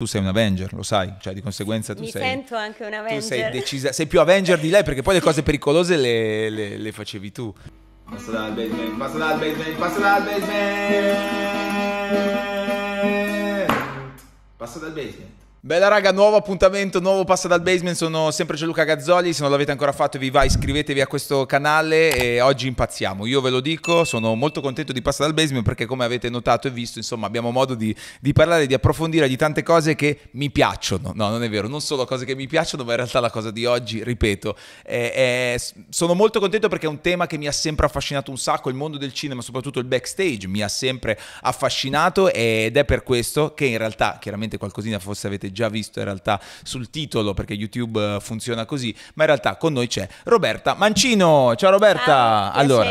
tu sei un Avenger, lo sai, cioè di conseguenza tu Mi sei... Mi sento anche un Avenger. Tu sei decisa, sei più Avenger di lei perché poi le cose pericolose le, le, le facevi tu. Passa dal basement, passa dal basement, passa dal basement! Passa dal basement. Bella raga, nuovo appuntamento, nuovo Passa dal Basement, sono sempre Gianluca Gazzoli, se non l'avete ancora fatto vi va iscrivetevi a questo canale e oggi impazziamo, io ve lo dico, sono molto contento di passare dal Basement perché come avete notato e visto insomma abbiamo modo di, di parlare, di approfondire di tante cose che mi piacciono, no non è vero, non solo cose che mi piacciono ma in realtà la cosa di oggi, ripeto, è, è, sono molto contento perché è un tema che mi ha sempre affascinato un sacco, il mondo del cinema, soprattutto il backstage mi ha sempre affascinato ed è per questo che in realtà chiaramente qualcosina forse avete già già visto in realtà sul titolo perché YouTube eh, funziona così, ma in realtà con noi c'è Roberta Mancino. Ciao Roberta. Ah, allora,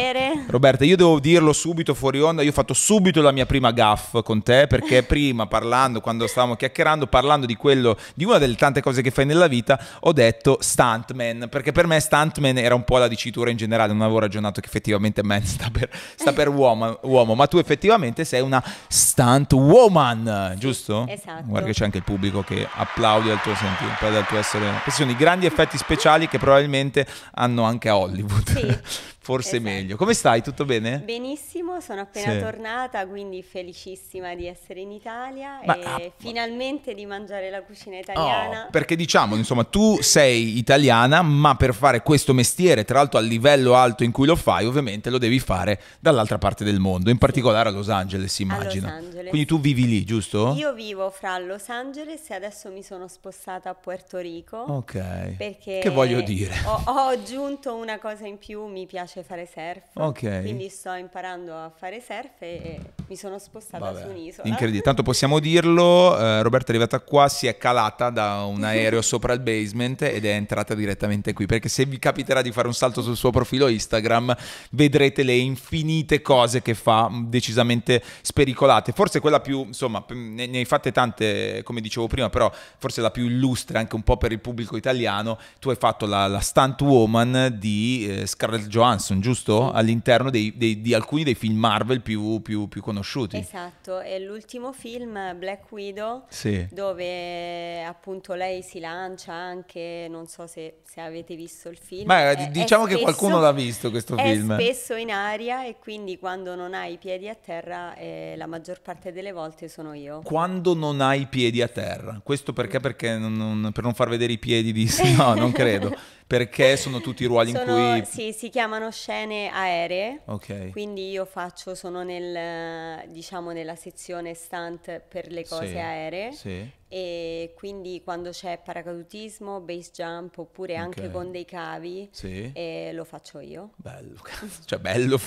Roberta, io devo dirlo subito fuori onda, io ho fatto subito la mia prima gaff con te perché prima parlando quando stavamo chiacchierando, parlando di quello di una delle tante cose che fai nella vita, ho detto stuntman, perché per me stuntman era un po' la dicitura in generale, non avevo ragionato che effettivamente man sta per, sta per uomo, uomo, ma tu effettivamente sei una stunt woman, giusto? Esatto. Guarda che c'è anche il pubblico che applaudi al tuo sentire, al tuo essere. Questi sono i grandi effetti speciali che probabilmente hanno anche a Hollywood. Sì. forse esatto. meglio. Come stai? Tutto bene? Benissimo, sono appena sì. tornata, quindi felicissima di essere in Italia ma, e ah, finalmente ma... di mangiare la cucina oh, italiana. Oh, perché diciamo, insomma, tu sei italiana, ma per fare questo mestiere, tra l'altro a livello alto in cui lo fai, ovviamente lo devi fare dall'altra parte del mondo, in particolare a Los Angeles, si immagina. Angeles. Quindi tu vivi lì, giusto? Io vivo fra Los Angeles e adesso mi sono spostata a Puerto Rico. Ok. Perché che voglio dire? Ho, ho aggiunto una cosa in più, mi piace piace fare surf, okay. quindi sto imparando a fare surf e, e mi sono spostata Vabbè. su un'isola. Incredibile, tanto possiamo dirlo, eh, Roberta è arrivata qua, si è calata da un aereo sopra il basement ed è entrata direttamente qui, perché se vi capiterà di fare un salto sul suo profilo Instagram vedrete le infinite cose che fa mm, decisamente spericolate, forse quella più, insomma, ne, ne hai fatte tante come dicevo prima, però forse la più illustre anche un po' per il pubblico italiano, tu hai fatto la, la stunt woman di eh, Scarlett Johansson Johansson, giusto? All'interno dei, dei, di alcuni dei film Marvel più, più, più, conosciuti. Esatto, è l'ultimo film, Black Widow, sì. dove appunto lei si lancia anche, non so se, se avete visto il film. Ma è, diciamo è che spesso, qualcuno l'ha visto questo è film. È spesso in aria e quindi quando non hai i piedi a terra eh, la maggior parte delle volte sono io. Quando non hai i piedi a terra, questo perché? Perché non, per non far vedere i piedi di... No, non credo perché sono tutti i ruoli sono, in cui... Sì, si chiamano scene aeree, okay. quindi io faccio, sono nel, diciamo, nella sezione stunt per le cose sì, aeree sì e quindi quando c'è paracadutismo, base jump oppure okay. anche con dei cavi sì. eh, lo faccio io. Bello, cioè bello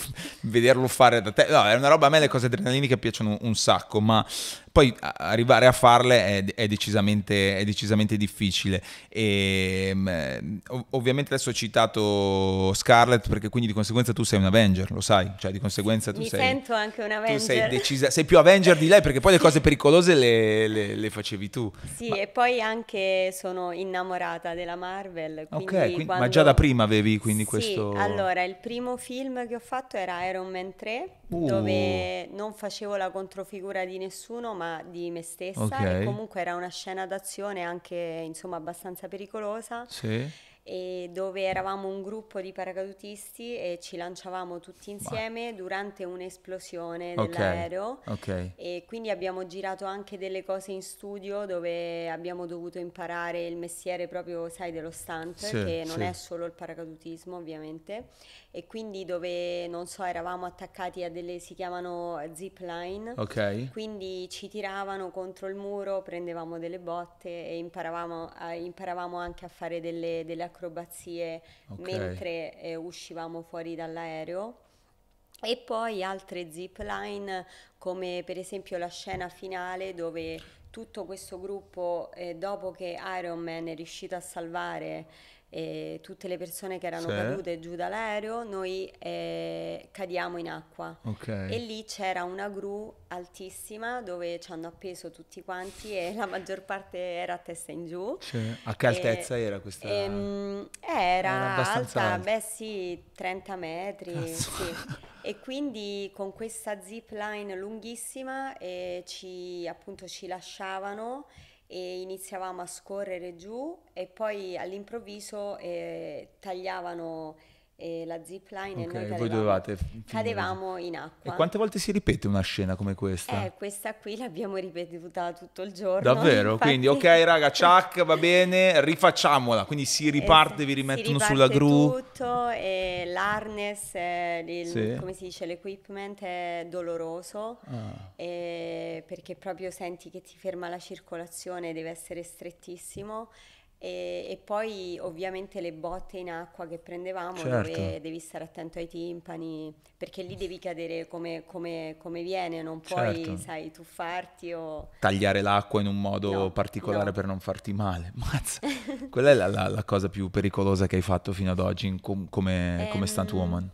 vederlo fare da te. No, è una roba a me le cose adrenaliniche piacciono un sacco, ma poi arrivare a farle è, è, decisamente, è decisamente, difficile. E, ehm, eh, ovviamente adesso ho citato Scarlett perché quindi di conseguenza tu sei un Avenger, lo sai, cioè di conseguenza tu Mi sei... sento anche un Avenger. Tu sei, decisa- sei più Avenger di lei perché poi le cose pericolose le, le, le facevi tu. Sì, ma... e poi anche sono innamorata della Marvel. ok, quindi, quando... ma già da prima avevi quindi sì, questo... allora, il primo film che ho fatto era Iron Man 3, uh. dove non facevo la controfigura di nessuno, ma di me stessa. Okay. E comunque era una scena d'azione anche, insomma, abbastanza pericolosa. Sì dove eravamo un gruppo di paracadutisti e ci lanciavamo tutti insieme wow. durante un'esplosione dell'aereo. Okay. E quindi abbiamo girato anche delle cose in studio dove abbiamo dovuto imparare il mestiere proprio, sai, dello stunt, sì, che non sì. è solo il paracadutismo ovviamente e quindi dove, non so, eravamo attaccati a delle, si chiamano zipline, okay. quindi ci tiravano contro il muro, prendevamo delle botte e imparavamo, a, imparavamo anche a fare delle, delle acrobazie okay. mentre eh, uscivamo fuori dall'aereo. E poi altre zip line come per esempio la scena finale dove tutto questo gruppo, eh, dopo che Iron Man è riuscito a salvare eh, tutte le persone che erano sì. cadute giù dall'aereo, noi eh, cadiamo in acqua. Okay. E lì c'era una gru altissima dove ci hanno appeso tutti quanti e la maggior parte era a testa in giù. Cioè, a che altezza e, era questa? Ehm, eh, era, era alta, alta, beh sì, 30 metri. Sì. E quindi con questa zip line lunghissima eh, ci, appunto, ci lasciavano e iniziavamo a scorrere giù e poi all'improvviso eh, tagliavano e la zipline okay, e noi cadevamo, cadevamo, in acqua. E quante volte si ripete una scena come questa? Eh, questa qui l'abbiamo ripetuta tutto il giorno. Davvero? Infatti... Quindi, ok raga, ciak, va bene, rifacciamola. Quindi si eh, riparte, eh, vi rimettono riparte sulla gru. tutto, e l'harness, eh, il, sì. come si dice, l'equipment è doloroso, ah. Eh, perché proprio senti che ti ferma la circolazione, deve essere strettissimo e, e, poi ovviamente le botte in acqua che prendevamo certo. dove devi stare attento ai timpani perché lì devi cadere come, come, come viene, non puoi certo. sai, tuffarti o... Tagliare l'acqua in un modo no, particolare no. per non farti male, mazza. Quella è la, la, la, cosa più pericolosa che hai fatto fino ad oggi com, come, come um, stuntwoman?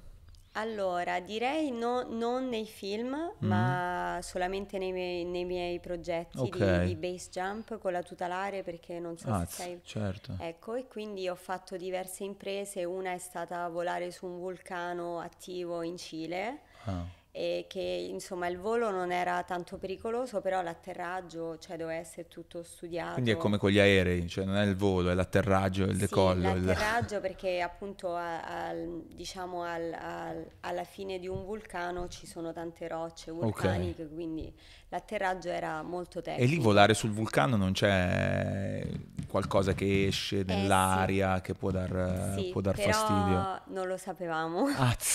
Allora, direi no, non nei film, mm. ma solamente nei miei, nei miei progetti okay. di, di, base jump con la tutelare perché non so ah, se sei... certo. Ecco, e quindi ho fatto diverse imprese, una è stata volare su un vulcano attivo in Cile. Ah e che insomma il volo non era tanto pericoloso, però l'atterraggio cioè, doveva essere tutto studiato. Quindi è come con gli aerei, cioè non è il volo, è l'atterraggio, il sì, decollo. L'atterraggio il... perché appunto a, al, diciamo al, al, alla fine di un vulcano ci sono tante rocce vulcaniche, okay. quindi l'atterraggio era molto tecnico. E lì volare sul vulcano non c'è qualcosa che esce nell'aria eh, sì. che può dar, sì, può dar fastidio? non lo sapevamo.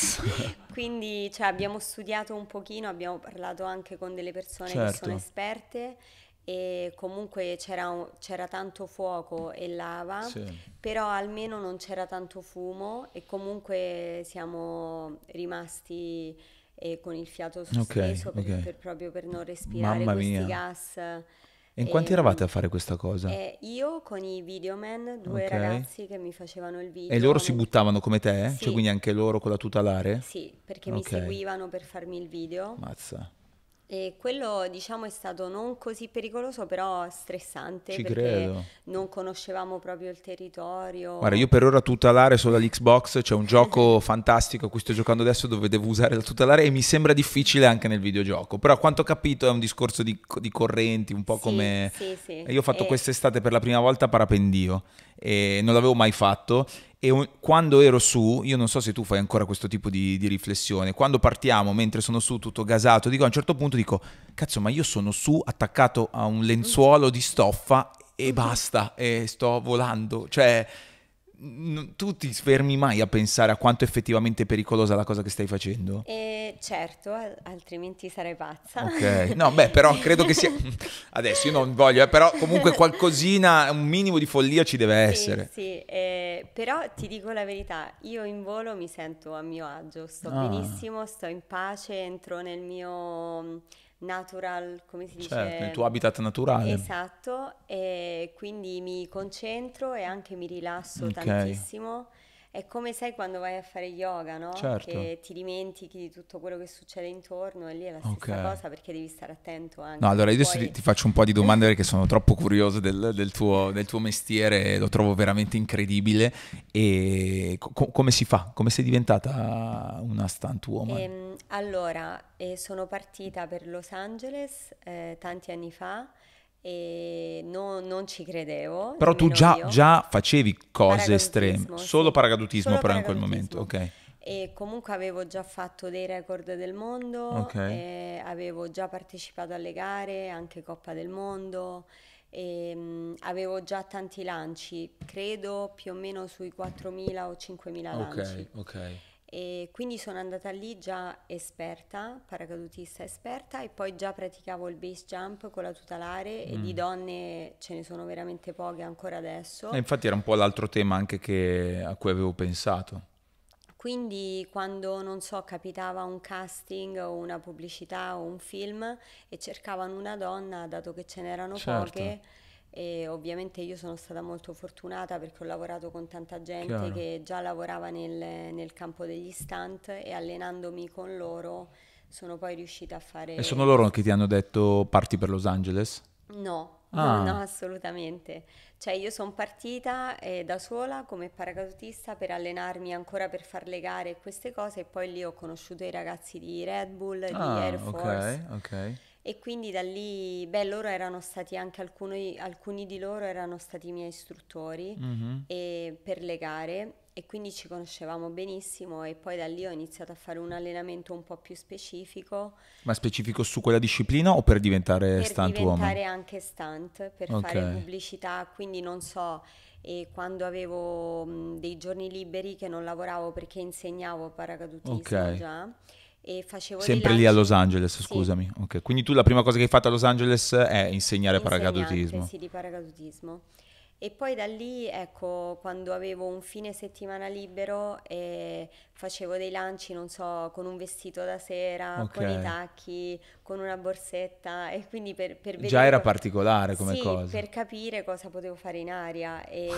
Quindi cioè, abbiamo studiato un pochino, abbiamo parlato anche con delle persone certo. che sono esperte e comunque c'era, c'era, tanto fuoco e lava, sì. però almeno non c'era tanto fumo e comunque siamo rimasti e con il fiato sospeso okay, per, okay. per, proprio per non respirare Mamma questi mia. gas. E in quanti ehm, eravate a fare questa cosa? Eh, io con i videoman, due okay. ragazzi che mi facevano il video. E loro si buttavano come te? Cioè, sì. Cioè quindi anche loro con la tuta alare? Sì, perché okay. mi seguivano per farmi il video. Mazza. E quello diciamo è stato non così pericoloso, però stressante Ci perché credo. non conoscevamo proprio il territorio. Guarda, io per ora tutelare solo l'Xbox, c'è un gioco fantastico a cui sto giocando adesso dove devo usare la tutelare e mi sembra difficile anche nel videogioco, però a quanto ho capito è un discorso di, di correnti, un po' sì, come... Sì, sì. Io ho fatto e... Eh. quest'estate per la prima volta parapendio e non l'avevo mai fatto e quando ero su, io non so se tu fai ancora questo tipo di, di, riflessione, quando partiamo, mentre sono su tutto gasato, dico a un certo punto, dico, cazzo, ma io sono su attaccato a un lenzuolo di stoffa e basta, e sto volando, cioè non, tu ti fermi mai a pensare a quanto è effettivamente pericolosa la cosa che stai facendo? Eh, certo, altrimenti sarei pazza. Ok, no, beh, però credo che sia... Adesso io non voglio, eh, però comunque qualcosina, un minimo di follia ci deve essere. Sì, sì. Eh, però ti dico la verità, io in volo mi sento a mio agio, sto ah. benissimo, sto in pace, entro nel mio natural, come si certo, dice? nel tuo habitat naturale. Esatto, e quindi mi concentro e anche mi rilasso okay. tantissimo è come sai quando vai a fare yoga, no? Certo. Che ti dimentichi di tutto quello che succede intorno e lì è la stessa okay. cosa perché devi stare attento anche. No, allora adesso puoi... ti faccio un po' di domande perché sono troppo curioso del, del, tuo, del tuo, mestiere, lo trovo veramente incredibile. E co- come si fa? Come sei diventata una stunt woman? Ehm, allora, eh, sono partita per Los Angeles eh, tanti anni fa e no, non ci credevo. Però tu già, già, facevi cose estreme, solo paracadutismo solo però in quel momento, ok. E comunque avevo già fatto dei record del mondo, okay. avevo già partecipato alle gare, anche Coppa del Mondo, e, mh, mm, avevo già tanti lanci, credo più o meno sui 4.000 o 5.000 okay, lanci. Ok, ok. E quindi sono andata lì già esperta, paracadutista esperta e poi già praticavo il base jump con la tutelare mm. e di mm. donne ce ne sono veramente poche ancora adesso. E eh, infatti era un po' l'altro tema anche che, a cui avevo pensato. Quindi quando, non so, capitava un casting o una pubblicità o un film e cercavano una donna, dato che ce n'erano certo. poche, e ovviamente io sono stata molto fortunata perché ho lavorato con tanta gente Chiaro. che già lavorava nel, nel, campo degli stunt e allenandomi con loro sono poi riuscita a fare... E sono loro che ti hanno detto parti per Los Angeles? No, ah. no, no, assolutamente. Cioè io sono partita eh, da sola come paracadutista per allenarmi ancora per far le gare e queste cose e poi lì ho conosciuto i ragazzi di Red Bull, ah, di Air Force. Ok, ok e quindi da lì, beh, loro erano stati anche alcuni, alcuni di loro erano stati miei istruttori mm-hmm. per le gare e quindi ci conoscevamo benissimo e poi da lì ho iniziato a fare un allenamento un po' più specifico. Ma specifico su quella disciplina o per diventare per stunt uomo? Per diventare anche stunt, per okay. fare pubblicità, quindi non so, e quando avevo mh, dei giorni liberi che non lavoravo perché insegnavo paracadutismo okay. già e facevo Sempre lì a Los Angeles, scusami. Sì. Okay. Quindi tu la prima cosa che hai fatto a Los Angeles è insegnare paracadutismo. Sì, di paracadutismo. E poi da lì, ecco, quando avevo un fine settimana libero eh, facevo dei lanci, non so, con un vestito da sera, okay. con i tacchi, con una borsetta e quindi per, per vedere... Già era particolare come sì, cosa. per capire cosa potevo fare in aria. E...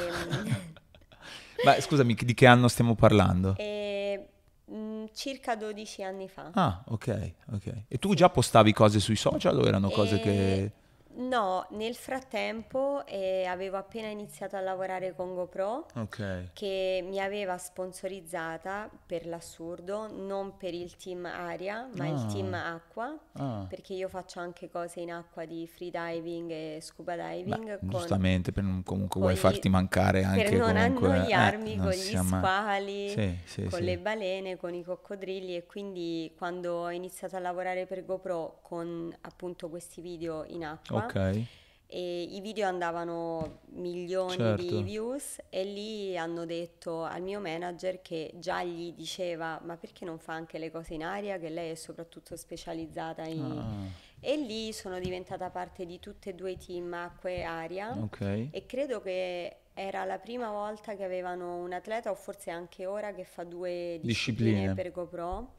Ma mm. scusami, di che anno stiamo parlando? E Mm, circa 12 anni fa. Ah, ok, ok. E tu già postavi cose sui social o erano cose e... Eh, che... No, nel frattempo eh, avevo appena iniziato a lavorare con GoPro okay. che mi aveva sponsorizzata per l'assurdo, non per il team aria, ma ah. il team acqua, ah. perché io faccio anche cose in acqua di freediving e scuba diving. Beh, giustamente, per non comunque vuoi gli, farti mancare anche Per non comunque, eh, annoiarmi eh, con non gli squali, sì, sì, con sì. le balene, con i coccodrilli e quindi quando ho iniziato a lavorare per GoPro con appunto questi video in acqua. Okay Ok. E I video andavano milioni certo. di views e lì hanno detto al mio manager che già gli diceva ma perché non fa anche le cose in aria che lei è soprattutto specializzata in... Ah. E lì sono diventata parte di tutte e due i team acqua e aria okay. e credo che era la prima volta che avevano un atleta o forse anche ora che fa due discipline, discipline. per GoPro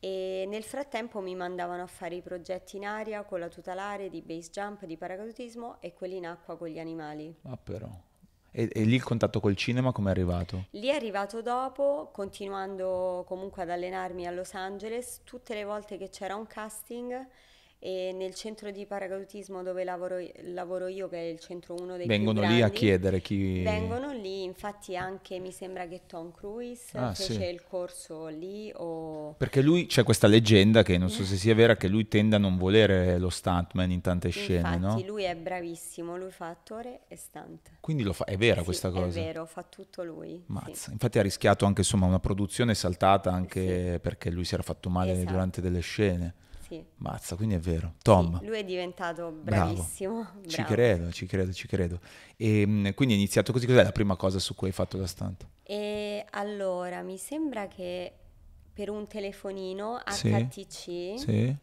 e nel frattempo mi mandavano a fare i progetti in aria con la tutelare di base jump, di paracadutismo e quelli in acqua con gli animali. Ah però. E, e lì il contatto col cinema come è arrivato? Lì è arrivato dopo, continuando comunque ad allenarmi a Los Angeles, tutte le volte che c'era un casting e nel centro di paracadutismo dove lavoro, lavoro io, che è il centro uno dei Vengono lì grandi, a chiedere chi... Vengono lì, infatti anche mi sembra che Tom Cruise ah, fece sì. il corso lì o... Perché lui, c'è questa leggenda che non so mm. se sia vera, che lui tende a non volere lo stuntman in tante scene, infatti, no? lui è bravissimo, lui fa attore e stunt. Quindi lo fa, è vera sì, questa cosa? è vero, fa tutto lui. Mazza, sì. infatti ha rischiato anche insomma una produzione saltata anche perché lui si era fatto male esatto. durante delle scene sì. Mazza, quindi è vero. Tom. Sì, lui è diventato bravissimo. Bravo. Bravo. Ci credo, ci credo, ci credo. E ehm, quindi è iniziato così, cos'è la prima cosa su cui hai fatto la stampa? E allora, mi sembra che per un telefonino HTC sì.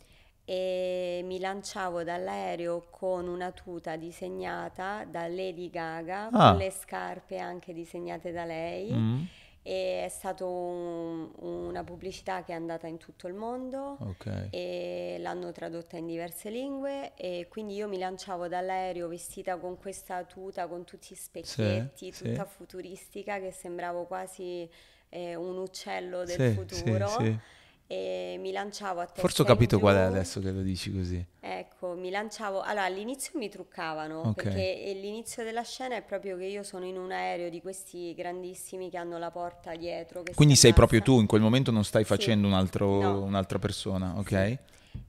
e mi lanciavo dall'aereo con una tuta disegnata da Lady Gaga, ah. con le scarpe anche disegnate da lei. Mm e è stata un, una pubblicità che è andata in tutto il mondo okay. e l'hanno tradotta in diverse lingue e quindi io mi lanciavo dall'aereo vestita con questa tuta con tutti i specchietti sì, tutta sì. futuristica che sembravo quasi eh, un uccello del sì, futuro e mi lanciavo a testa Forse ho capito qual è adesso che lo dici così. Ecco, mi lanciavo... Allora, all'inizio mi truccavano, okay. perché eh, l'inizio della scena è proprio che io sono in un aereo di questi grandissimi che hanno la porta dietro. Quindi sei basta. proprio tu, in quel momento non stai facendo sì. un altro, no. un'altra persona, ok? Sì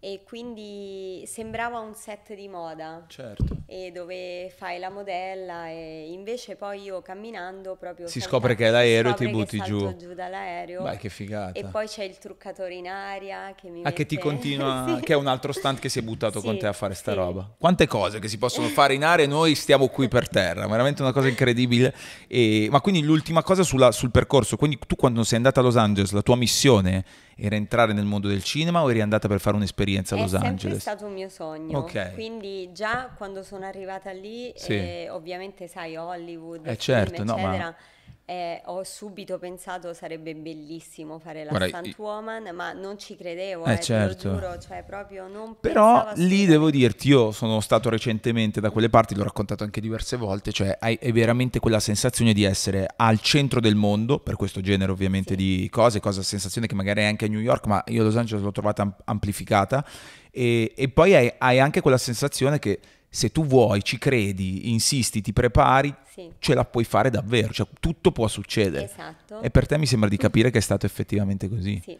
e quindi sembrava un set di moda. Certo. e dove fai la modella e invece poi io camminando proprio... Si scopre che è l'aereo e ti butti giù. giù dall'aereo. Beh, che figata. E poi c'è il truccatore in aria che mi... Ah, mette... che ti continua... sì. Che è un altro stand che si è buttato sì, con te a fare sta sì. roba. Quante cose che si possono fare in aria e noi stiamo qui per terra. Veramente una cosa incredibile. E... Ma quindi l'ultima cosa sulla, sul percorso. Quindi tu quando sei andata a Los Angeles, la tua missione era entrare nel mondo del cinema o eri andata per fare un'esperienza? un'esperienza a Los Angeles? È stato un mio sogno, okay. quindi già quando sono arrivata lì, sì. eh, ovviamente sai Hollywood, eh certo, eccetera... No, ma eh, ho subito pensato sarebbe bellissimo fare la Guarda, stunt woman, ma non ci credevo, eh, eh certo. Giuro, cioè proprio non Però lì devo dirti, io sono stato recentemente da quelle parti, l'ho raccontato anche diverse volte, cioè hai, hai veramente quella sensazione di essere al centro del mondo, per questo genere ovviamente sì. di cose, cosa sensazione che magari è anche a New York, ma io a Los Angeles l'ho trovata amplificata, e, e poi hai, hai anche quella sensazione che se tu vuoi, ci credi, insisti, ti prepari, sì. ce la puoi fare davvero, cioè tutto può succedere. Esatto. E per te mi sembra di capire che è stato effettivamente così. Sì.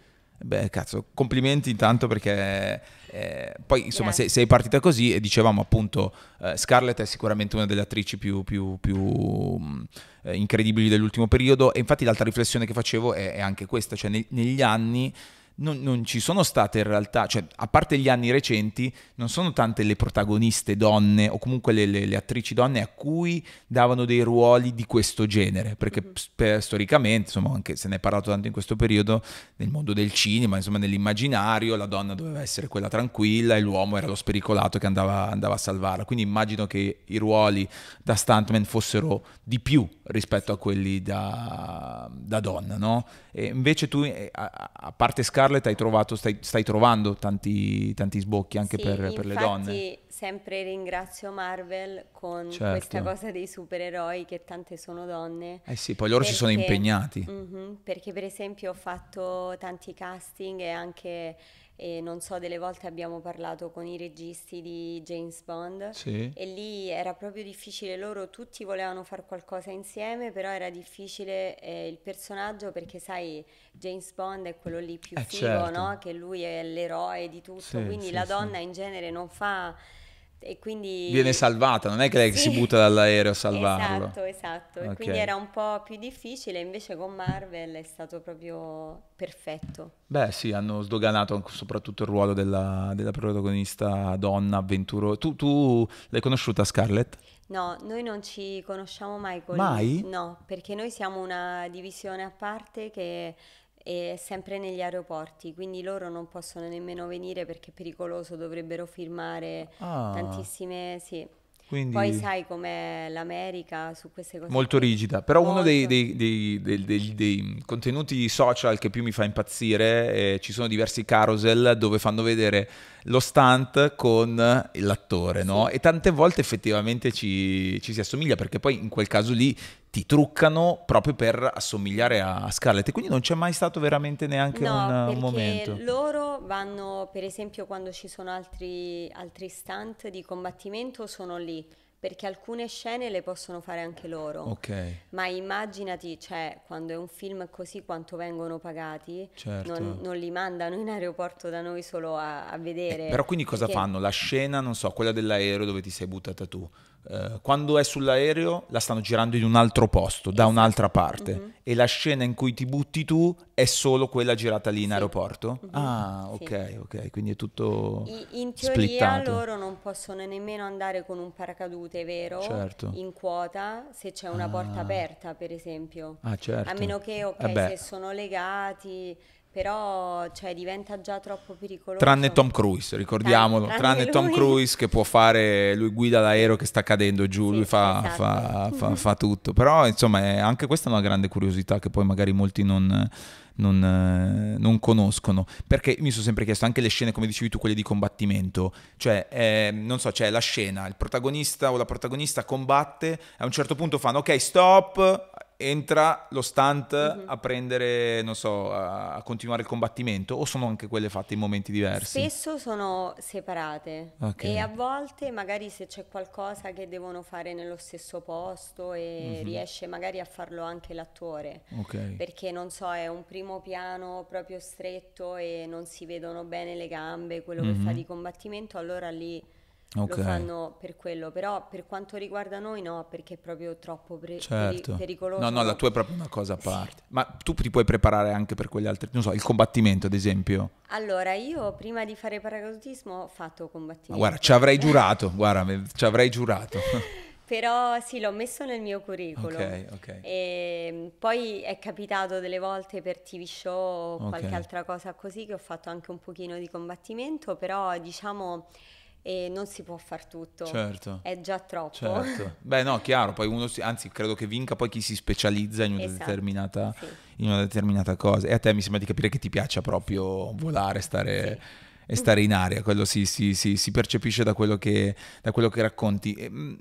Beh, cazzo, complimenti intanto perché eh, poi insomma sei, sei, partita così e dicevamo appunto eh, Scarlett è sicuramente una delle attrici più, più, più eh, incredibili dell'ultimo periodo e infatti l'altra riflessione che facevo è, è anche questa, cioè neg- negli anni non, non, ci sono state in realtà, cioè a parte gli anni recenti, non sono tante le protagoniste donne o comunque le, le, le attrici donne a cui davano dei ruoli di questo genere, perché mhm. per, storicamente, insomma, anche se ne è parlato tanto in questo periodo, nel mondo del cinema, insomma, nell'immaginario, la donna doveva essere quella tranquilla e l'uomo era lo spericolato che andava, andava a salvarla. Quindi immagino che i ruoli da stuntman fossero di più rispetto a quelli da, da donna, no? E invece tu, eh, a, a parte Scarlett, farle, hai trovato, stai, stai, trovando tanti, tanti sbocchi anche sì, per, per infatti, le donne sempre ringrazio Marvel con certo. questa cosa dei supereroi che tante sono donne. Eh sì, poi loro perché, si sono impegnati. Uh-huh, perché per esempio ho fatto tanti casting e anche, eh, non so, delle volte abbiamo parlato con i registi di James Bond sì. e lì era proprio difficile, loro tutti volevano fare qualcosa insieme, però era difficile eh, il personaggio perché sai, James Bond è quello lì più eh figo, certo. no? che lui è l'eroe di tutto, sì, quindi sì, la donna in genere non fa e quindi... Viene salvata, non è che lei sì. si butta dall'aereo a salvarlo. Esatto, esatto. Okay. Quindi era un po' più difficile, invece con Marvel è stato proprio perfetto. Beh sì, hanno sdoganato soprattutto il ruolo della, della protagonista donna, avventurosa. Tu, tu l'hai conosciuta Scarlett? No, noi non ci conosciamo mai con Mai? No, perché noi siamo una divisione a parte che e sempre negli aeroporti, quindi loro non possono nemmeno venire perché è pericoloso, dovrebbero firmare ah. tantissime... Sì. Quindi... Poi sai com'è l'America su queste cose. Molto rigida, però molto. uno dei, dei, dei, dei, contenuti social che più mi fa impazzire, eh, ci sono diversi carousel dove fanno vedere lo stunt con l'attore, no? E tante volte effettivamente ci, ci, si assomiglia, perché poi in quel caso lì ti truccano proprio per assomigliare a Scarlett e quindi non c'è mai stato veramente neanche no, un, un momento. Loro vanno, per esempio, quando ci sono altri, altri stunt di combattimento, sono lì perché alcune scene le possono fare anche loro. Ok. Ma immaginati, cioè, quando è un film così quanto vengono pagati, certo. non, non, li mandano in aeroporto da noi solo a, a vedere. Eh, però quindi cosa perché... fanno? La scena, non so, quella dell'aereo dove ti sei buttata tu eh, quando è sull'aereo la stanno girando in un altro posto, da esatto. un'altra parte, mm-hmm. e la scena in cui ti butti tu è solo quella girata lì in sì. aeroporto? Mm-hmm. Ah, ok, sì. ok, quindi è tutto I, In teoria splittato. loro non possono nemmeno andare con un paracadute, vero? Certo. In quota, se c'è una ah. porta aperta, per esempio. Ah, certo. A meno che, ok, eh se sono legati però cioè, diventa già troppo pericoloso. Tranne Tom Cruise, ricordiamolo, tranne, tranne, tranne Tom Cruise che può fare, lui guida l'aereo che sta cadendo giù, sì, lui fa, esatto. fa, fa, fa, tutto, però insomma è, anche questa è una grande curiosità che poi magari molti non, non, non, conoscono, perché mi sono sempre chiesto anche le scene, come dicevi tu, quelle di combattimento, cioè eh, non so, c'è la scena, il protagonista o la protagonista combatte, a un certo punto fanno ok, stop, entra lo stunt mm-hmm. a prendere, non so, a, continuare il combattimento o sono anche quelle fatte in momenti diversi? Spesso sono separate okay. e a volte magari se c'è qualcosa che devono fare nello stesso posto e mm-hmm. riesce magari a farlo anche l'attore. Okay. Perché non so, è un primo piano proprio stretto e non si vedono bene le gambe, quello mm-hmm. che fa mhm. di combattimento, allora lì okay. lo fanno per quello, però per quanto riguarda noi no, perché è proprio troppo pre- certo. pericoloso. No, no, la tua è proprio una cosa a parte. Ma tu ti puoi preparare anche per quegli altri, non so, il combattimento ad esempio. Allora, io prima di fare paracadutismo ho fatto combattimento. Ma guarda, ci avrei giurato, guarda, ci avrei giurato. Però sì, l'ho messo nel mio curriculum. Okay, okay. E ehm, poi è capitato delle volte per TV show o qualche okay. altra cosa così che ho fatto anche un pochino di combattimento, però diciamo e non si può far tutto. Certo. È già troppo. Certo. Beh, no, chiaro, poi uno, si, anzi credo che vinca poi chi si specializza in una, esatto, determinata, sì. in una, determinata, cosa. E a te mi sembra di capire che ti piaccia proprio volare, stare... Sì e stare in aria, quello si, si, si, si percepisce da quello che, da quello che racconti. E, mm,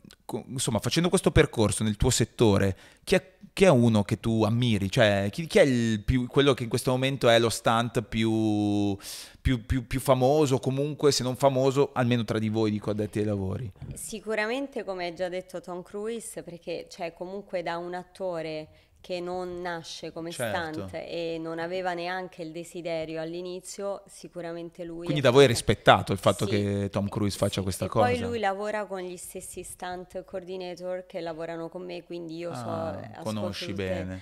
insomma, facendo questo percorso nel tuo settore, chi è, chi è uno che tu ammiri? Cioè, chi, chi è più, quello che in questo momento è lo stunt più, più, più, più famoso, comunque se non famoso, almeno tra di voi, dico addetti ai lavori? Sicuramente, come hai già detto, Tom Cruise, perché cioè, comunque da un attore che non nasce come certo. stunt e non aveva neanche il desiderio all'inizio, sicuramente lui... Quindi da voi è rispettato il fatto sì, che Tom Cruise faccia sì, questa cosa? Poi lui lavora con gli stessi stunt coordinator che lavorano con me, quindi io ah, so... Conosci bene.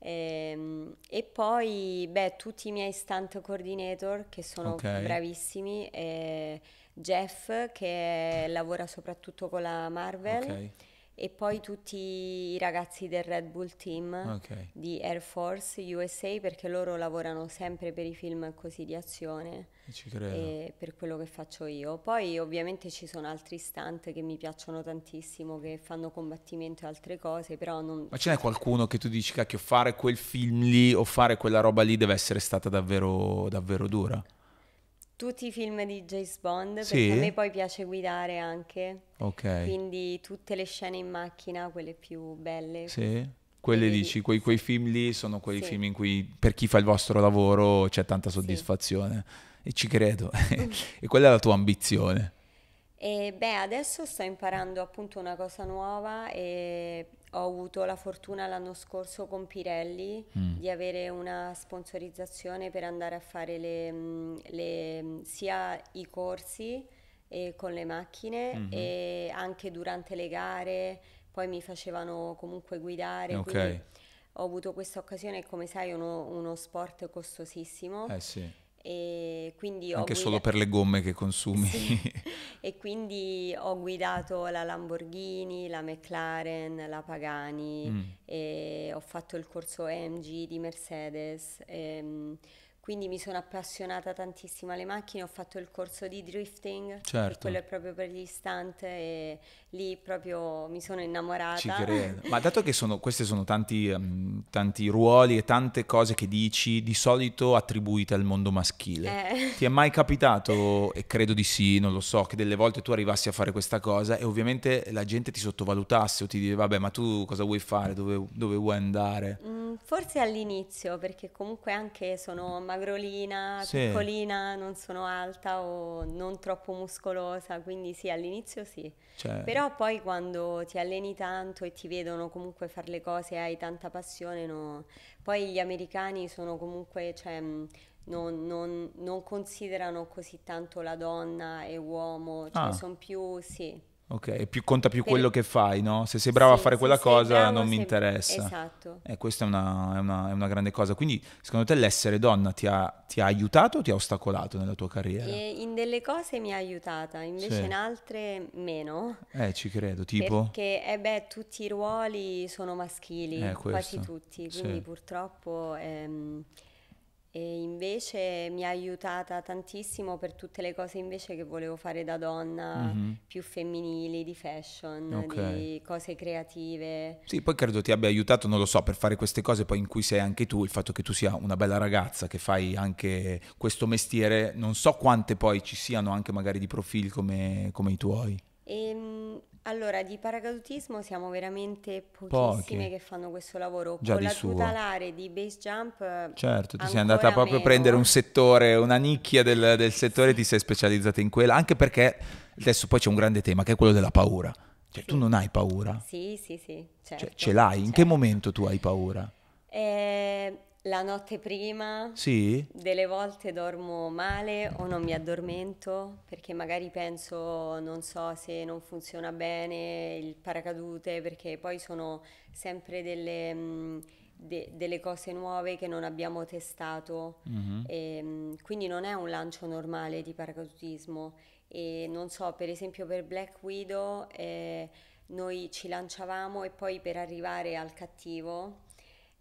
E, ehm, e, poi, beh, tutti i miei stunt coordinator che sono okay. bravissimi, eh, Jeff che lavora soprattutto con la Marvel. Okay e poi tutti i ragazzi del Red Bull Team okay. di Air Force USA perché loro lavorano sempre per i film così di azione e per quello che faccio io. Poi ovviamente ci sono altri stunt che mi piacciono tantissimo, che fanno combattimento e altre cose, però non... Ma ce n'è qualcuno che tu dici cacchio fare quel film lì o fare quella roba lì deve essere stata davvero, davvero dura? tutti i film di James Bond, sì? perché a me poi piace guidare anche. Ok. Quindi tutte le scene in macchina, quelle più belle. Sì. Quelle dici, quei, quei, film lì sono quei sì. film in cui per chi fa il vostro lavoro c'è tanta soddisfazione. Sì. E ci credo. e quella è la tua ambizione. E beh, adesso sto imparando appunto una cosa nuova e ho avuto la fortuna l'anno scorso con Pirelli mm. di avere una sponsorizzazione per andare a fare le, mm, le, mm, sia i corsi eh, con le macchine mm-hmm. e anche durante le gare, poi mi facevano comunque guidare. Okay. Ho avuto questa occasione, come sai, uno, uno sport costosissimo. Eh sì e quindi Anche guida- solo per le gomme che consumi. Sì. e quindi ho guidato la Lamborghini, la McLaren, la Pagani, mm. ho fatto il corso MG di Mercedes. E, ehm, quindi mi sono appassionata tantissimo alle macchine, ho fatto il corso di drifting, certo. quello è proprio per gli stunt e lì proprio mi sono innamorata. Ci credo. Ma dato che sono, questi sono tanti, ehm, tanti, ruoli e tante cose che dici di solito attribuite al mondo maschile, eh. ti è mai capitato, e credo di sì, non lo so, che delle volte tu arrivassi a fare questa cosa e ovviamente la gente ti sottovalutasse o ti dice vabbè ma tu cosa vuoi fare, dove, dove vuoi andare? Mm, forse all'inizio perché comunque anche sono magrolina, sì. piccolina, non sono alta o non troppo muscolosa, quindi sì, all'inizio sì. Cioè... Però poi quando ti alleni tanto e ti vedono comunque fare le cose e hai tanta passione, no... poi gli americani sono comunque... Cioè, mm, non, non, non, considerano così tanto la donna e uomo, cioè ah. sono più, sì, Ok, più, conta più per... quello che fai, no? Se sei bravo sì, a fare quella cosa bravo, non mi interessa. Esatto. E eh, questa è una, è, una, è una, grande cosa. Quindi secondo te l'essere donna ti ha, ti ha aiutato o ti ha ostacolato nella tua carriera? E eh, in delle cose mi ha aiutata, invece sì. in altre meno. Eh, ci credo, tipo? Perché eh beh, tutti i ruoli sono maschili, eh, quasi tutti, quindi sì. purtroppo... Ehm, e invece mi ha aiutata tantissimo per tutte le cose invece che volevo fare da donna, mm-hmm. più femminili, di fashion, okay. di cose creative. Sì, poi credo ti abbia aiutato, non lo so, per fare queste cose poi in cui sei anche tu, il fatto che tu sia una bella ragazza, che fai anche questo mestiere, non so quante poi ci siano anche magari di profili come, come i tuoi. E, ehm, allora, di paracadutismo siamo veramente pochissime Pochi. che fanno questo lavoro. Già Con di la suo. di base jump... Certo, tu sei andata proprio a prendere un settore, una nicchia del, del settore, ti sei specializzata in quella, anche perché adesso poi c'è un grande tema che è quello della paura. Cioè, sì. tu non hai paura? Sì, sì, sì, certo. Cioè, ce certo, l'hai? Certo. In che certo. momento tu hai paura? Eh, la notte prima, sì. delle volte dormo male o non mi addormento perché magari penso, non so se non funziona bene il paracadute, perché poi sono sempre delle, mm, de, delle cose nuove che non abbiamo testato. Mm-hmm. E, ehm, quindi non è un lancio normale di paracadutismo. E non so, per esempio per Black Widow eh, noi ci lanciavamo e poi per arrivare al cattivo...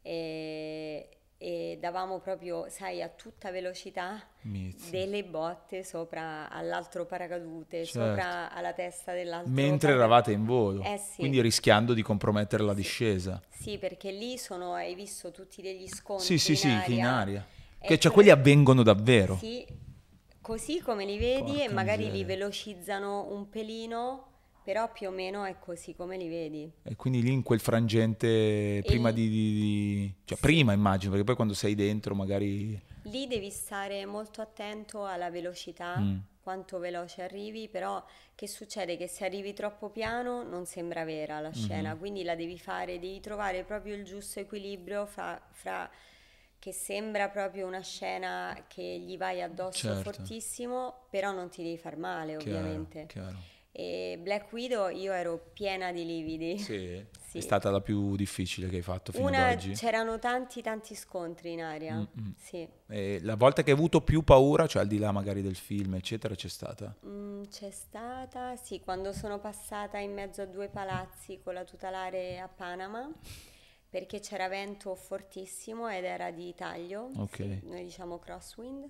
Eh, e davamo proprio, sai, a tutta velocità Mizzi. delle botte sopra all'altro paracadute, certo. sopra alla testa dell'altro. Mentre paracadute. eravate in volo, eh, sì. quindi rischiando di compromettere la sì. discesa. Sì, perché lì sono, hai visto tutti degli scontri. Sì, sì, in sì, aria. in aria. che cioè, quelli avvengono davvero. Sì, così come li vedi Porca e magari miseria. li velocizzano un pelino però più o meno è così come li vedi. E quindi lì in quel frangente, prima lì... di, di, cioè sì. prima immagino, perché poi quando sei dentro magari... Lì devi stare molto attento alla velocità, mm. quanto veloce arrivi, però che succede? Che se arrivi troppo piano non sembra vera la scena, mm-hmm. quindi la devi fare, devi trovare proprio il giusto equilibrio fra, fra che sembra proprio una scena che gli vai addosso certo. fortissimo, però non ti devi far male, chiaro, ovviamente. Chiaro. E Black Widow io ero piena di lividi. Sì. sì. È stata la più difficile che hai fatto fino Una, ad oggi. C'erano tanti tanti scontri in aria. Mm, mm. Sì. E la volta che hai avuto più paura, cioè al di là magari del film, eccetera, c'è stata? Mm, c'è stata, sì, quando sono passata in mezzo a due palazzi con la tutelare a Panama perché c'era vento fortissimo ed era di taglio, okay. sì, noi diciamo crosswind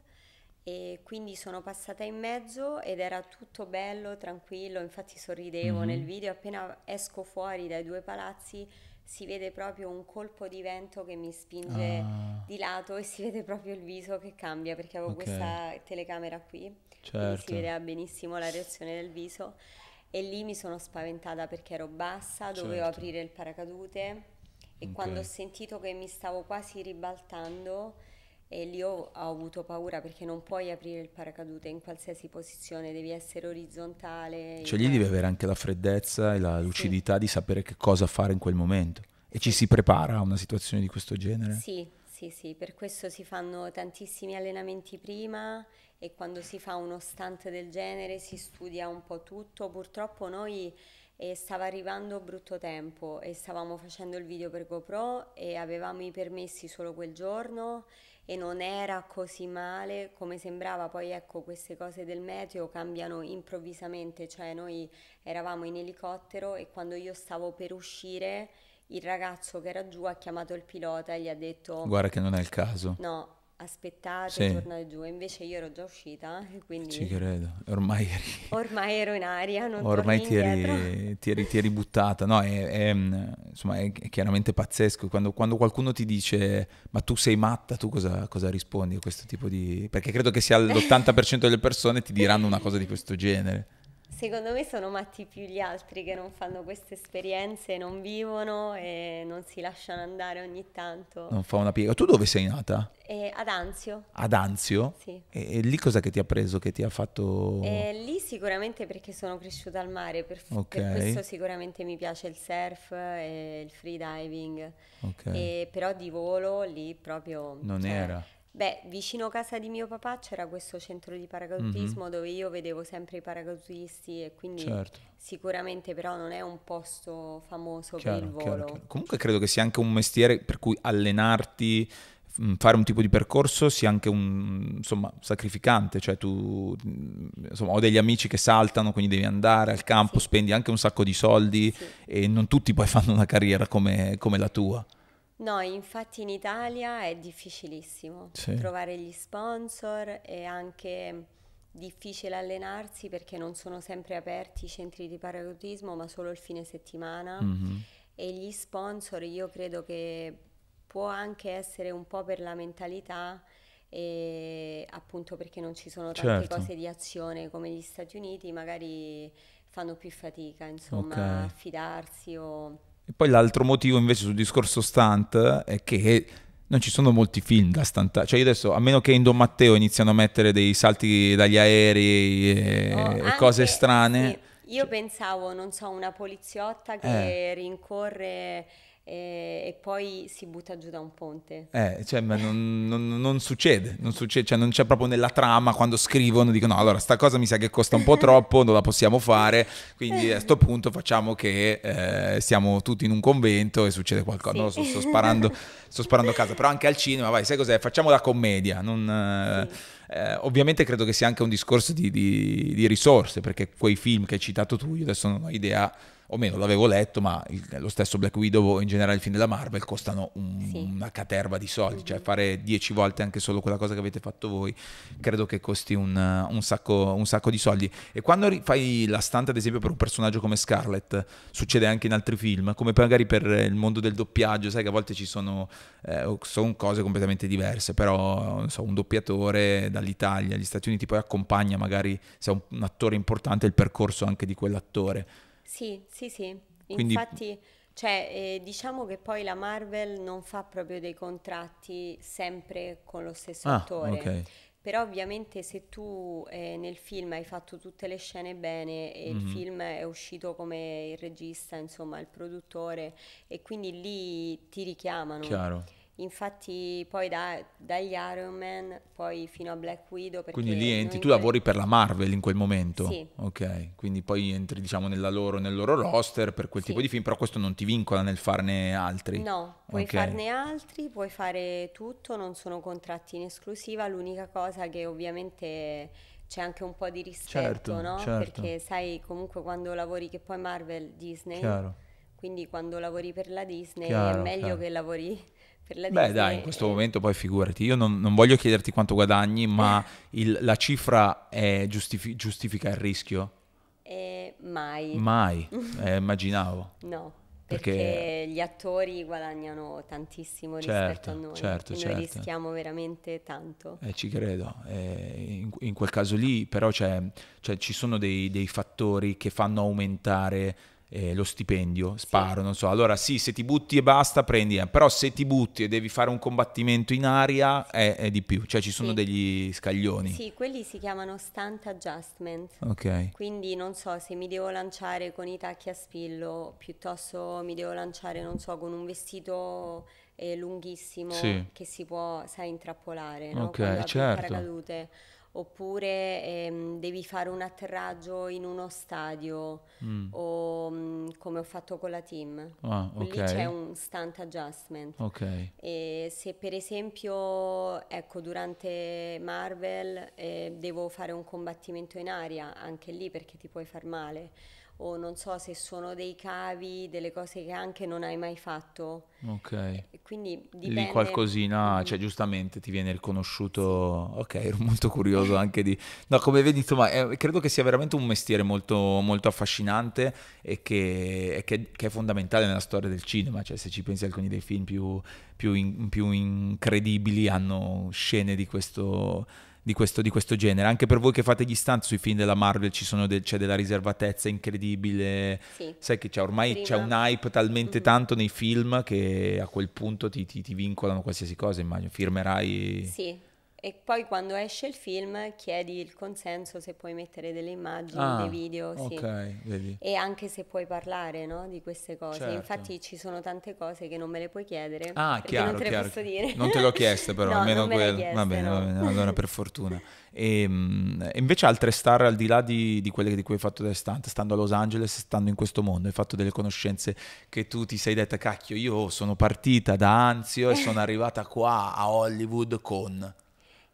e quindi sono passata in mezzo ed era tutto bello, tranquillo, infatti sorridevo mm-hmm. nel video, appena esco fuori dai due palazzi si vede proprio un colpo di vento che mi spinge ah. di lato e si vede proprio il viso che cambia perché avevo okay. questa telecamera qui, certo. si vedeva benissimo la reazione del viso e lì mi sono spaventata perché ero bassa, certo. dovevo aprire il paracadute e okay. quando ho sentito che mi stavo quasi ribaltando e lì ho, ho, avuto paura perché non puoi aprire il paracadute in qualsiasi posizione, devi essere orizzontale. Cioè lì devi avere anche la freddezza e la lucidità sì. di sapere che cosa fare in quel momento. E ci si prepara a una situazione di questo genere? Sì, sì, sì, per questo si fanno tantissimi allenamenti prima e quando si fa uno stunt del genere si studia un po' tutto. Purtroppo noi eh, stava arrivando brutto tempo e stavamo facendo il video per GoPro e avevamo i permessi solo quel giorno e non era così male come sembrava, poi ecco queste cose del meteo cambiano improvvisamente, cioè noi eravamo in elicottero e quando io stavo per uscire il ragazzo che era giù ha chiamato il pilota e gli ha detto guarda che non è il caso. No, aspettate, sì. tornate giù. Invece io ero già uscita, quindi... Ci credo, ormai eri... Ormai ero in aria, non Ormai ti eri, ti, eri, ti eri, buttata, no? È, è, mm, insomma, è chiaramente pazzesco. Quando, quando, qualcuno ti dice, ma tu sei matta, tu cosa, cosa, rispondi a questo tipo di... Perché credo che sia l'80% delle persone ti diranno una cosa di questo genere. Secondo me sono matti più gli altri che non fanno queste esperienze, non vivono e non si lasciano andare ogni tanto. Non fa una piega. Tu dove sei nata? Eh, ad Anzio. Ad Anzio? Sì. E, e lì cosa che ti ha preso, che ti ha fatto... Eh, lì sicuramente perché sono cresciuta al mare, per, okay. per questo sicuramente mi piace il surf e il freediving. Ok. E, però di volo lì proprio... Non cioè, era Beh, vicino casa di mio papà c'era questo centro di paracadutismo mm-hmm. dove io vedevo sempre i paracadutisti e quindi certo. sicuramente però non è un posto famoso chiaro, per il volo. Chiaro, chiaro. Comunque credo che sia anche un mestiere per cui allenarti mm, fare un tipo di percorso sia anche un insomma sacrificante cioè tu mm, insomma ho degli amici che saltano quindi devi andare al campo sì. spendi anche un sacco di soldi sì. e non tutti poi fanno una carriera come, come la tua No, infatti in Italia è difficilissimo sì. trovare gli sponsor e anche difficile allenarsi perché non sono sempre aperti i centri di paracadutismo, ma solo il fine settimana. Mm-hmm. E gli sponsor io credo che può anche essere un po' per la mentalità e appunto perché non ci sono tante certo. cose di azione come gli Stati Uniti, magari fanno più fatica, insomma, okay. a fidarsi o e poi l'altro motivo invece sul discorso stunt è che non ci sono molti film da stantare. Cioè, io adesso, a meno che in Don Matteo iniziano a mettere dei salti dagli aerei e, no, anche, cose strane. Sì. Io cioè... pensavo, non so, una poliziotta che eh. rincorre e, e, poi si butta giù da un ponte. Eh, cioè, ma non, non, non succede, non succede, cioè non c'è proprio nella trama quando scrivono, dicono allora sta cosa mi sa che costa un po' troppo, non la possiamo fare, quindi a questo punto facciamo che eh, siamo tutti in un convento e succede qualcosa, sì. no, sto, sto, sparando, sto sparando a casa, però anche al cinema, vai, sai cos'è? Facciamo la commedia, non... Sì. Eh, eh, ovviamente credo che sia anche un discorso di, di, di risorse, perché quei film che hai citato tu, io adesso non ho idea o meno l'avevo letto, ma il, lo stesso Black Widow o in generale il film della Marvel costano un, sì. una caterva di soldi, cioè fare dieci volte anche solo quella cosa che avete fatto voi credo che costi un, un, sacco, un sacco, di soldi. E quando fai la stante ad esempio per un personaggio come Scarlett, succede anche in altri film, come magari per il mondo del doppiaggio, sai che a volte ci sono, eh, sono cose completamente diverse, però so, un doppiatore dall'Italia agli Stati Uniti poi accompagna magari se è un, un attore importante il percorso anche di quell'attore. Sì, sì, sì. Quindi... Infatti, cioè, eh, diciamo che poi la Marvel non fa proprio dei contratti sempre con lo stesso ah, attore. Okay. Però ovviamente se tu eh, nel film hai fatto tutte le scene bene e mm-hmm. il mhm. film è uscito come il regista, insomma il produttore, e quindi lì ti richiamano. Chiaro. Infatti poi da, dagli Iron Man poi fino a Black Widow. Quindi lì entri, tu lavori per la Marvel in quel momento? Sì. Ok, quindi poi entri diciamo loro, nel loro roster per quel sì. tipo di film, però questo non ti vincola nel farne altri? No, puoi okay. farne altri, puoi fare tutto, non sono contratti in esclusiva, l'unica cosa che ovviamente c'è anche un po' di rispetto, certo, no? Certo. Perché sai comunque quando lavori che poi Marvel, Disney... Chiaro quindi quando lavori per la Disney chiaro, è meglio chiaro. che lavori per la Beh, Disney. Beh dai, in questo momento poi figurati, io non, non, voglio chiederti quanto guadagni, ma il, la cifra giustifi- giustifica il rischio? Eh, mai. Mai, eh, immaginavo. No. Perché, perché, gli attori guadagnano tantissimo certo, rispetto a noi certo, e certo. noi rischiamo veramente tanto. Eh, ci credo, eh, in, in, quel caso lì però c'è, cioè, ci sono dei, dei fattori che fanno aumentare eh, lo stipendio, sparo, sì. non so. Allora sì, se ti butti e basta prendi, eh. però se ti butti e devi fare un combattimento in aria è, è di più, cioè ci sono sì. degli scaglioni. Sì, quelli si chiamano stunt adjustment. Ok. Quindi non so se mi devo lanciare con i tacchi a spillo piuttosto mi devo lanciare, non so, con un vestito eh, lunghissimo sì. che si può, sai, intrappolare, Ok, Quando certo. Paracadute oppure ehm, devi fare un atterraggio in uno stadio mm. o mh, mm, come ho fatto con la team. Ah, okay. Lì c'è un stunt adjustment. Okay. E se per esempio, ecco, durante Marvel eh, devo fare un combattimento in aria, anche lì perché ti puoi far male o non so se sono dei cavi, delle cose che anche non hai mai fatto. Ok. Quindi dipende... Lì qualcosina, mm. cioè giustamente ti viene riconosciuto. Ok, ero molto curioso anche di... No, come vedi, insomma, eh, credo che sia veramente un mestiere molto, molto affascinante e, che, e che, che, è fondamentale nella storia del cinema. Cioè, se ci pensi alcuni dei film più, più, in, più incredibili hanno scene di questo di questo, di questo genere. Anche per voi che fate gli stunt sui film della Marvel de- c'è della riservatezza incredibile. Sì. Sai che c'è, ormai Prima. c'è un hype talmente mm-hmm. tanto nei film che a quel punto ti, ti, ti vincolano qualsiasi cosa, immagino. Firmerai... Sì, e poi quando esce il film chiedi il consenso se puoi mettere delle immagini, ah, dei video, sì. okay, vedi. e anche se puoi parlare no, di queste cose. Certo. Infatti ci sono tante cose che non me le puoi chiedere, ah, chiaro, non te chiaro. posso dire. Non te l'ho chiesto però, no, almeno quello. Chieste, va bene, no. va bene, allora per fortuna. Ehm, e, mh, invece altre star al di là di, di quelle di cui hai fatto da estante, stando a Los Angeles, stando in questo mondo, hai fatto delle conoscenze che tu ti sei detta, cacchio, io sono partita da Anzio e sono arrivata qua a Hollywood con...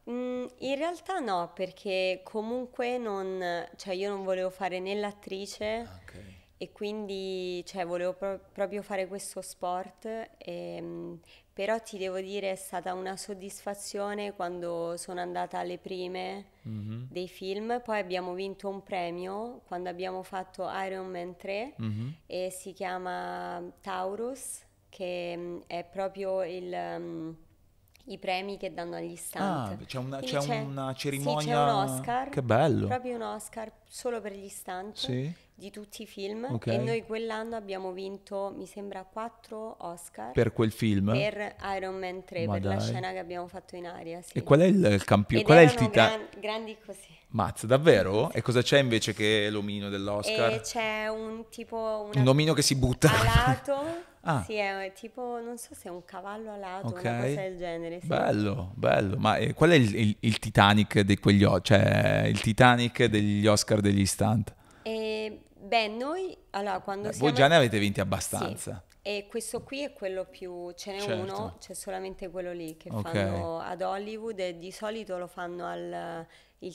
Mm, in realtà no, perché comunque non, cioè io non volevo fare né l'attrice ah, okay. e quindi cioè, volevo pro- proprio fare questo sport, e, ehm, però ti devo dire è stata una soddisfazione quando sono andata alle prime mm-hmm. dei film, poi abbiamo vinto un premio quando abbiamo fatto Iron Man 3 mm-hmm. e si chiama Taurus, che mm, è proprio il... Um, i premi che danno agli stunt. Ah, c'è una, c'è c'è, una cerimonia. Sì, c'è un Oscar. Che bello! Proprio un Oscar solo per gli stunt sì. di tutti i film. Okay. E noi quell'anno abbiamo vinto, mi sembra, quattro Oscar. Per quel film? Per Iron Man 3, Ma per dai. la scena che abbiamo fatto in aria. Sì. E qual è il campione? Qual è il titano? Gran, grandi così. Mazza, davvero? E cosa c'è invece che l'omino dell'Oscar? E c'è un tipo. Un omino che si butta. Alato. Ah. Sì, è tipo, non so se è un cavallo alato o okay. una cosa del genere. Sì. Bello, bello. Ma eh, qual è il, il, il Titanic di quegli cioè il Titanic degli Oscar degli stunt? E, eh, beh, noi, allora, quando beh, siamo... Voi già ne avete vinti abbastanza. Sì. E questo qui è quello più, ce n'è certo. uno, c'è solamente quello lì che okay. fanno ad Hollywood e di solito lo fanno al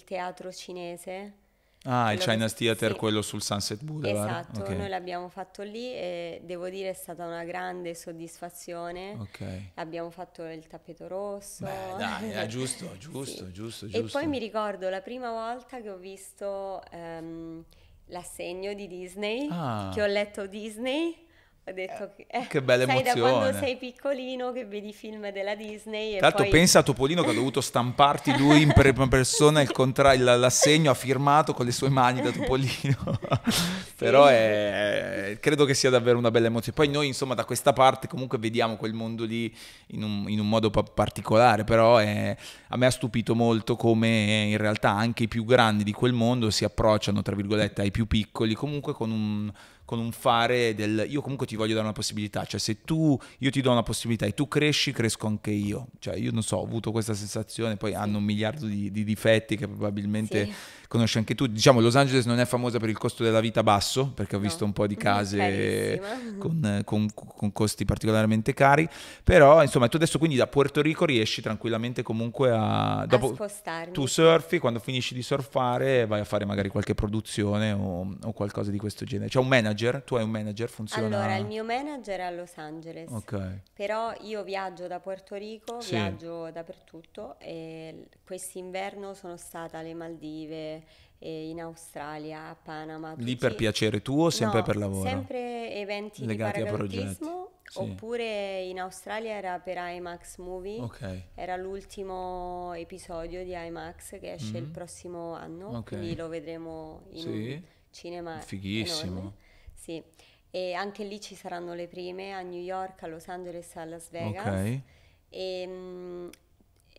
teatro cinese. Ah, il China's Theater, sì. quello sul Sunset Boulevard. Esatto, okay. noi l'abbiamo fatto lì e devo dire è stata una grande soddisfazione. Okay. Abbiamo fatto il tappeto rosso. Beh, dai, è giusto, giusto, sì. giusto, giusto, E poi mi ricordo la prima volta che ho visto um, l'assegno di Disney, ah. che ho letto Disney ho detto eh, che, eh, che bella sai, emozione. da quando sei piccolino che vedi film della Disney. Tanto poi... pensa a Topolino che ha dovuto stamparti lui in prima persona il contra- l'assegno, ha firmato con le sue mani da Topolino. sì. è, credo che sia davvero una bella emozione. Poi noi, insomma, da questa parte comunque vediamo quel mondo lì in un, in un modo pa- particolare. Però è, a me ha stupito molto come in realtà anche i più grandi di quel mondo si approcciano, tra virgolette, ai più piccoli, comunque con un con un fare del io comunque ti voglio dare una possibilità, cioè se tu io ti do una possibilità e tu cresci, cresco anche io. Cioè io non so, ho avuto questa sensazione, poi hanno un miliardo di, di difetti che probabilmente sì conosci anche tu. Diciamo, Los Angeles non è famosa per il costo della vita basso, perché ho visto no, un po' di mm-hmm. case mm-hmm. con, con, con, costi particolarmente cari, però insomma tu adesso quindi da Puerto Rico riesci tranquillamente comunque a... Dopo, a spostarmi. Tu surfi, quando finisci di surfare vai a fare magari qualche produzione o, o qualcosa di questo genere. C'è un manager? Tu hai un manager? Funziona? Allora, il mio manager è a Los Angeles. Ok. Però io viaggio da Puerto Rico, sì. viaggio dappertutto e quest'inverno sono stata alle Maldive, in Australia, a Panama. Lì per piacere tuo o sempre no, per lavoro? Sempre eventi legati a progetti. Sì. Oppure in Australia era per IMAX Movie, okay. era l'ultimo episodio di IMAX che esce mm-hmm. il mm. prossimo anno, okay. quindi lo vedremo in sì. cinema. Fighissimo. Enorme. Sì. E anche lì ci saranno le prime a New York, a Los Angeles, a Las Vegas. Okay. E, ehm,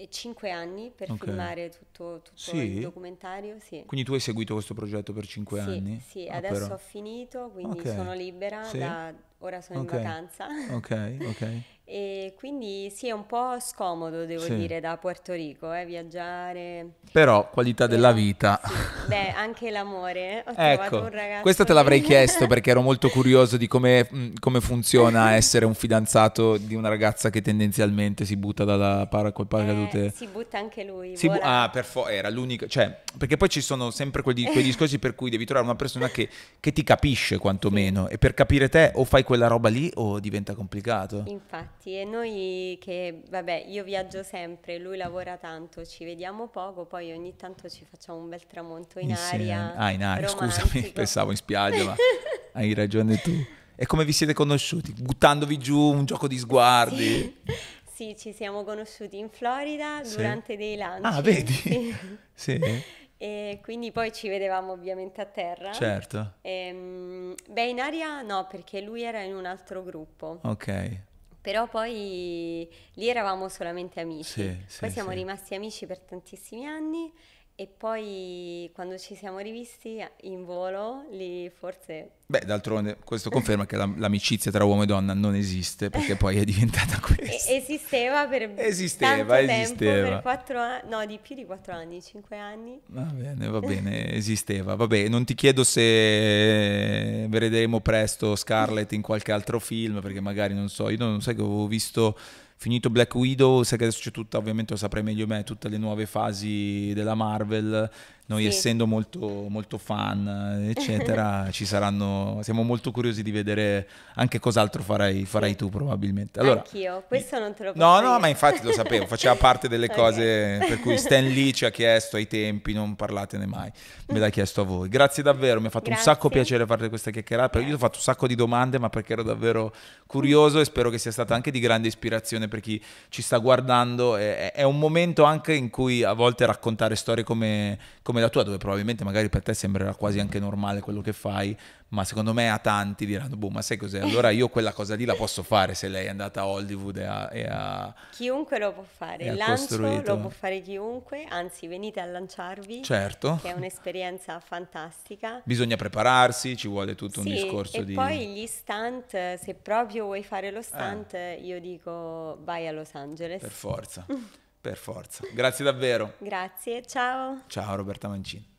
5 anni per okay. filmare tutto, tutto sì. il documentario, sì. Quindi tu hai seguito questo progetto per 5 sì, anni? Sì, ah, adesso però. ho finito, quindi okay. sono libera, da, ora sono okay. in vacanza. Ok, ok. E quindi sì, è un po' scomodo, devo sì. dire, da Puerto Rico, eh, viaggiare. Però qualità eh, della vita. Sì. Beh, anche l'amore. Ho ecco, un ragazzo questo te l'avrei che... chiesto perché ero molto curioso di come, mm, come, funziona essere un fidanzato di una ragazza che tendenzialmente si butta dalla para col paracadute. Eh, si butta anche lui. Si bu- ah, per era l'unica, cioè, perché poi ci sono sempre quelli, quei discorsi per cui devi trovare una persona che, che ti capisce quantomeno e per capire te o fai quella roba lì o diventa complicato. Infatti. Infatti, e noi che, vabbè, io viaggio sempre, lui lavora tanto, ci vediamo poco, poi ogni tanto ci facciamo un bel tramonto in Insieme. aria. Ah, in aria, romantico. scusami, pensavo in spiaggia, ma hai ragione tu. E come vi siete conosciuti? Buttandovi giù un gioco di sguardi? Sì, sì ci siamo conosciuti in Florida sì. durante dei lanci. Ah, vedi? sì. sì. E quindi poi ci vedevamo ovviamente a terra. Certo. E, ehm, beh, in aria no, perché lui era in un altro gruppo. Ok però poi lì eravamo solamente amici. Sì, poi sì, siamo sì. rimasti amici per tantissimi anni e poi quando ci siamo rivisti in volo, lì forse... Beh, d'altronde questo conferma che la, l'amicizia tra uomo e donna non esiste perché poi è diventata questa. Esisteva per esisteva, esisteva. per quattro anni, no di più di quattro anni, cinque anni. Va bene, va bene, esisteva. Vabbè, non ti chiedo se vedremo presto Scarlett in qualche altro film perché magari non so, io non, non sai che avevo visto finito Black Widow, adesso c'è tutta, ovviamente lo saprai meglio me, tutte le nuove fasi della Marvel noi sì. essendo molto, molto, fan, eccetera, ci saranno, siamo molto curiosi di vedere anche cos'altro farai, farai sì. tu probabilmente. Allora, Anch'io, questo non te lo posso No, dire. no, ma infatti lo sapevo, faceva parte delle okay. cose per cui Stan Lee ci ha chiesto ai tempi, non parlatene mai, me l'ha chiesto a voi. Grazie davvero, mi ha fatto Grazie. un sacco piacere fare questa chiacchierata, io ho fatto un sacco di domande, ma perché ero davvero curioso e spero che sia stata anche di grande ispirazione per chi ci sta guardando. È, è un momento anche in cui a volte raccontare storie come, come come la tua, dove probabilmente magari per te sembrerà quasi anche normale quello che fai, ma secondo me a tanti diranno, boh, ma sai cos'è? Allora io quella cosa lì la posso fare se lei è andata a Hollywood e a... E a chiunque lo può fare, il lancio lo può fare chiunque, anzi venite a lanciarvi, certo. che è un'esperienza fantastica. Bisogna prepararsi, ci vuole tutto sì, un discorso e di... E poi gli stunt, se proprio vuoi fare lo stunt, eh. io dico vai a Los Angeles. Per forza. Per forza. Grazie davvero. Grazie, ciao. Ciao Roberta Mancini.